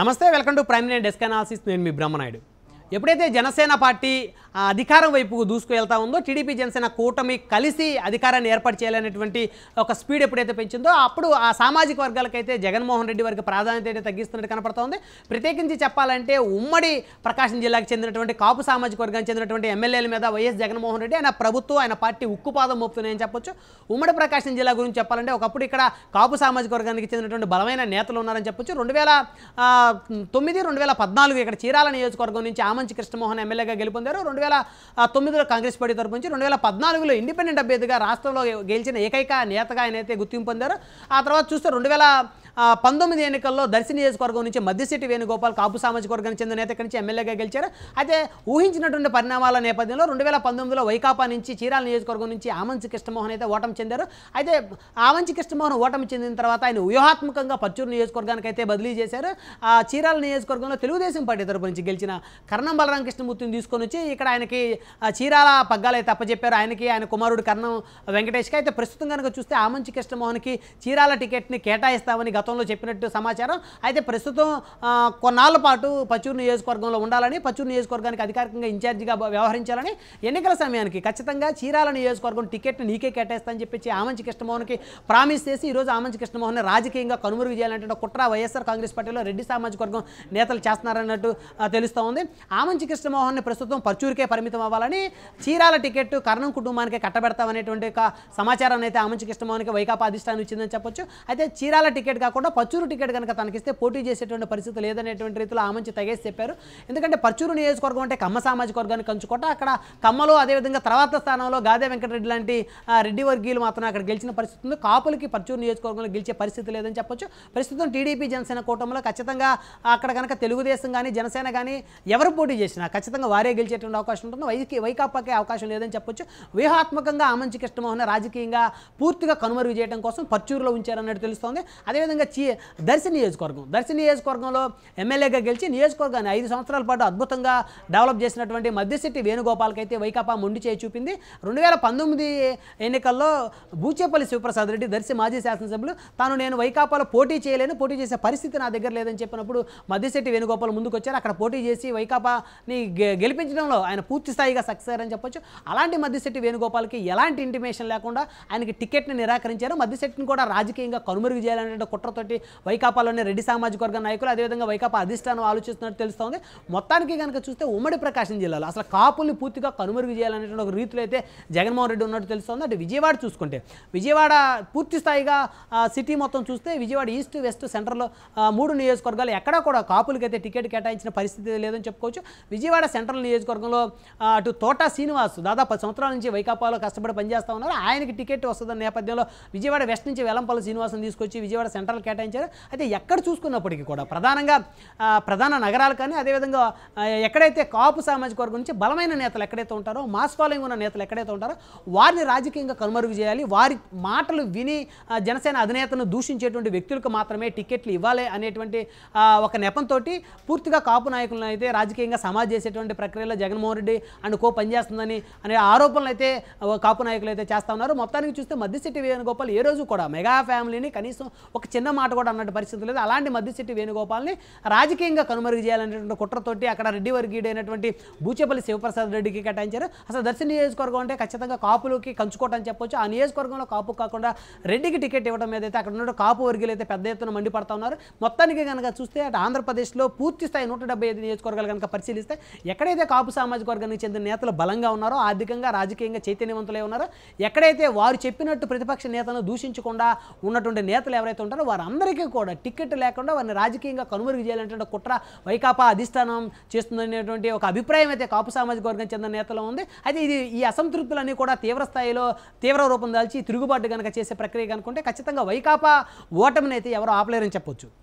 నమస్తే welcome to prime nine desk analysis నేను మీ బ్రహ్మనాయుడు ఎప్పుడైతే జనసేన పార్టీ అధికారం వైపుకు దూసుకువెళ్తా ఉందో టీడీపీ జనసేన కూటమి కలిసి అధికారాన్ని ఏర్పాటు చేయాలనేటువంటి ఒక స్పీడ్ ఎప్పుడైతే పెంచిందో అప్పుడు ఆ సామాజిక వర్గాలకైతే జగన్మోహన్ రెడ్డి వారికి ప్రాధాన్యత అయితే తగ్గిస్తున్నట్టు కనపడుతూ ఉంది ప్రత్యేకించి చెప్పాలంటే ఉమ్మడి ప్రకాశం జిల్లాకు చెందినటువంటి కాపు సామాజిక వర్గానికి చెందినటువంటి ఎమ్మెల్యేల మీద వైఎస్ జగన్మోహన్ రెడ్డి ఆయన ప్రభుత్వం ఆయన పార్టీ ఉక్కుపాదం మోపుతున్నాయని చెప్పొచ్చు ఉమ్మడి ప్రకాశం జిల్లా గురించి చెప్పాలంటే ఒకప్పుడు ఇక్కడ కాపు సామాజిక వర్గానికి చెందినటువంటి బలమైన నేతలు ఉన్నారని చెప్పొచ్చు రెండు వేల తొమ్మిది రెండు వేల పద్నాలుగు ఇక్కడ చీరాల నియోజకవర్గం నుంచి ఆమె రామంచి కృష్ణమోహన్ ఎమ్మెల్యేగా గెలుపొందారు రెండు వేల తొమ్మిదిలో కాంగ్రెస్ పార్టీ తరపు నుంచి రెండు వేల పద్నాలుగులో ఇండిపెండెంట్ అభ్యర్థిగా రాష్ట్రంలో గెలిచిన ఏకైక నేతగా ఆయన అయితే గుర్తింపు పొందారు ఆ తర్వాత చూస్తే రెండు వేల పంతొమ్మిది ఎన్నికల్లో దర్శి నియోజకవర్గం నుంచి మధ్యసిటి వేణుగోపాల్ కాపు సామాజిక వర్గానికి చెందిన నేత నుంచి ఎమ్మెల్యేగా గెలిచారు అయితే ఊహించినటువంటి పరిణామాల నేపథ్యంలో రెండు వేల పంతొమ్మిదిలో వైకాపా నుంచి చీరాల నియోజకవర్గం నుంచి ఆమంచి కృష్ణమోహన్ అయితే ఓటమి చెందారు అయితే ఆమంచి కృష్ణమోహన్ ఓటమి చెందిన తర్వాత ఆయన వ్యూహాత్మకంగా పచ్చూరు నియోజకవర్గానికి అయితే బదిలీ చేశారు ఆ చీరాల నియోజకవర్గంలో తెలుగుదేశం పార్టీ తరపు నుంచి గెలిచిన కర్ణం బలరాం కృష్ణమూర్తిని తీసుకొని వచ్చి ఇక్కడ ఆయనకి చీరాల పగ్గాలు అయితే అప్పచెప్పారు ఆయనకి ఆయన కుమారుడు కర్ణం వెంకటేష్కి అయితే ప్రస్తుతం కనుక చూస్తే ఆమంచి కృష్ణమోహన్కి చీరాల టికెట్ని కేటాయిస్తామని గత గతంలో చెప్పినట్టు సమాచారం అయితే ప్రస్తుతం కొన్నాళ్ళ పాటు పచ్చూరు నియోజకవర్గంలో ఉండాలని పచ్చూరు నియోజకవర్గానికి అధికారికంగా ఇన్ఛార్జిగా వ్యవహరించాలని ఎన్నికల సమయానికి ఖచ్చితంగా చీరాల నియోజకవర్గం టికెట్ నీకే కేటాయిస్తానని చెప్పి ఆమంచి కృష్ణమోహన్కి ప్రామిస్ చేసి ఈరోజు ఆమంచి కృష్ణమోహన్ రాజకీయంగా కనుమరుగు చేయాలంటే కుట్ర వైఎస్ఆర్ కాంగ్రెస్ పార్టీలో రెడ్డి సామాజిక వర్గం నేతలు చేస్తున్నారన్నట్టు తెలుస్తూ ఉంది ఆమంచి కృష్ణమోహన్ని ప్రస్తుతం పర్చూరికే పరిమితం అవ్వాలని చీరాల టికెట్ కరణం కుటుంబానికి కట్టబెడతామనేటువంటి సమాచారాన్ని అయితే ఆమంచి కృష్ణమోహన్కి వైకాపా అధిష్టానం ఇచ్చిందని చెప్పొచ్చు అయితే చీరాల టికెట్ కాకుండా పచ్చూరు టికెట్ కనుక తనకిస్తే పోటీ చేసేటువంటి పరిస్థితి లేదనేటువంటి రీతిలో ఆ మంచి తగేసి చెప్పారు ఎందుకంటే పచ్చూరు నియోజకవర్గం అంటే కమ్మ సామాజిక వర్గాన్ని కంచుకోట అక్కడ కమ్మలు అదేవిధంగా తర్వాత స్థానంలో గాదే వెంకటరెడ్డి లాంటి రెడ్డి వర్గీయులు మాత్రం అక్కడ గెలిచిన పరిస్థితి ఉంది కాపులకి పచ్చూరు నియోజకవర్గంలో గెలిచే పరిస్థితి లేదని చెప్పొచ్చు ప్రస్తుతం టీడీపీ జనసేన కూటమిలో ఖచ్చితంగా అక్కడ కనుక తెలుగుదేశం కానీ జనసేన కానీ ఎవరు పోటీ చేసినా ఖచ్చితంగా వారే గెలిచేటువంటి అవకాశం ఉంటుంది వైకి వైకాపాకే అవకాశం లేదని చెప్పొచ్చు వ్యూహాత్మకంగా ఆమంచి కృష్ణమోహన్ రాజకీయంగా పూర్తిగా కనుమరుగు చేయడం కోసం పర్చూరులో ఉంచారన్నట్టు తెలుస్తోంది అదేవిధంగా అదేవిధంగా చీ దర్శి నియోజకవర్గం దర్శి నియోజకవర్గంలో ఎమ్మెల్యేగా గెలిచి నియోజకవర్గాన్ని ఐదు సంవత్సరాల పాటు అద్భుతంగా డెవలప్ చేసినటువంటి మధ్యశెట్టి వేణుగోపాల్కి అయితే వైకాపా మొండి చేయి చూపింది రెండు వేల పంతొమ్మిది ఎన్నికల్లో బూచేపల్లి శివప్రసాద్ రెడ్డి దర్శి మాజీ శాసనసభ్యులు తాను నేను వైకాపాలో పోటీ చేయలేను పోటీ చేసే పరిస్థితి నా దగ్గర లేదని చెప్పినప్పుడు మధ్యశెట్టి వేణుగోపాల్ ముందుకు వచ్చారు అక్కడ పోటీ చేసి వైకాపాని గెలిపించడంలో ఆయన పూర్తి స్థాయిగా సక్సెస్ అని చెప్పొచ్చు అలాంటి మధ్యశెట్టి వేణుగోపాల్కి ఎలాంటి ఇంటిమేషన్ లేకుండా ఆయనకి టికెట్ని నిరాకరించారు మధ్యశెట్టిని కూడా రాజకీయంగా కనుమరుగు చేయాలనే కుట్ర వైకాపాలో వైకాపాలోనే రెడ్డి సామాజిక వర్గ నాయకులు అదేవిధంగా వైకాపా అధిష్టానం ఆలోచిస్తున్నట్టు తెలుస్తోంది మొత్తానికి కనుక చూస్తే ఉమ్మడి ప్రకాశం జిల్లాలో అసలు కాపుల్ని పూర్తిగా కనుమరుగు చేయాలనేటువంటి ఒక రీతిలో అయితే జగన్మోహన్ రెడ్డి ఉన్నట్టు తెలుస్తుంది అంటే విజయవాడ చూసుకుంటే విజయవాడ పూర్తి స్థాయిగా సిటీ మొత్తం చూస్తే విజయవాడ ఈస్ట్ వెస్ట్ సెంటర్లో మూడు నియోజకవర్గాలు ఎక్కడా కూడా కాపులకైతే టికెట్ కేటాయించిన పరిస్థితి లేదని చెప్పుకోవచ్చు విజయవాడ సెంట్రల్ నియోజకవర్గంలో అటు తోటా శ్రీనివాస్ దాదాపు పది సంవత్సరాల నుంచి వైకాపాలో కష్టపడి పనిచేస్తూ ఉన్నారు ఆయనకి టికెట్ వస్తుందన్న నేపథ్యంలో విజయవాడ వెస్ట్ నుంచి వెలంపల్లి శ్రీనివాసం తీసుకొచ్చి విజయవాడ సెంట్రల్ స్థానాలు కేటాయించారు అయితే ఎక్కడ చూసుకున్నప్పటికీ కూడా ప్రధానంగా ప్రధాన నగరాలు కానీ అదేవిధంగా ఎక్కడైతే కాపు సామాజిక వర్గం నుంచి బలమైన నేతలు ఎక్కడైతే ఉంటారో మాస్ ఫాలోయింగ్ ఉన్న నేతలు ఎక్కడైతే ఉంటారో వారిని రాజకీయంగా కనుమరుగు చేయాలి వారి మాటలు విని జనసేన అధినేతను దూషించేటువంటి వ్యక్తులకు మాత్రమే టికెట్లు ఇవ్వాలి అనేటువంటి ఒక నెపంతో పూర్తిగా కాపు నాయకులను అయితే రాజకీయంగా సమాజ్ చేసేటువంటి ప్రక్రియలో జగన్మోహన్ రెడ్డి అండ్ కో పనిచేస్తుందని అనే ఆరోపణలు అయితే కాపు నాయకులు అయితే చేస్తూ ఉన్నారు మొత్తానికి చూస్తే మధ్యశెట్టి వేణుగోపాల్ ఏ రోజు కూడా మెగా ఫ్యామిలీని కనీసం ఒక చిన్న చిన్న మాట కూడా అన్నట్టు పరిస్థితి లేదు అలాంటి మద్దిశెట్టి వేణుగోపాల్ని రాజకీయంగా కనుమరుగు చేయాలనేటువంటి కుట్రతోటి అక్కడ రెడ్డి వర్గీయుడైనటువంటి బూచేపల్లి శివప్రసాద్ రెడ్డికి కేటాయించారు అసలు దర్శన నియోజకవర్గం అంటే ఖచ్చితంగా కాపులకి కంచుకోవటం చెప్పొచ్చు ఆ నియోజకవర్గంలో కాపు కాకుండా రెడ్డికి టికెట్ ఇవ్వడం మీద అయితే అక్కడ ఉన్న కాపు వర్గీయులు అయితే పెద్ద ఎత్తున మండిపడతా ఉన్నారు మొత్తానికి కనుక చూస్తే అటు ఆంధ్రప్రదేశ్లో పూర్తి స్థాయి నూట డెబ్బై ఐదు నియోజకవర్గాలు కనుక పరిశీలిస్తే ఎక్కడైతే కాపు సామాజిక వర్గానికి చెందిన నేతలు బలంగా ఉన్నారో ఆర్థికంగా రాజకీయంగా చైతన్యవంతులై ఉన్నారో ఎక్కడైతే వారు చెప్పినట్టు ప్రతిపక్ష నేతలను దూషించకుండా ఉన్నటువంటి నేతలు ఎవరైతే ఉంటారో వారందరికీ కూడా టికెట్ లేకుండా వారిని రాజకీయంగా కనుమరుగు చేయాలనేటువంటి కుట్ర వైకాపా అధిష్టానం చేస్తుందనేటువంటి ఒక అభిప్రాయం అయితే కాపు సామాజిక వర్గం చెందిన నేతలో ఉంది అయితే ఇది ఈ అసంతృప్తులన్నీ కూడా తీవ్ర స్థాయిలో తీవ్ర రూపం దాల్చి తిరుగుబాటు కనుక చేసే ప్రక్రియ కనుకుంటే ఖచ్చితంగా వైకాపా ఓటమిని అయితే ఎవరో ఆపలేరని చెప్పొచ్చు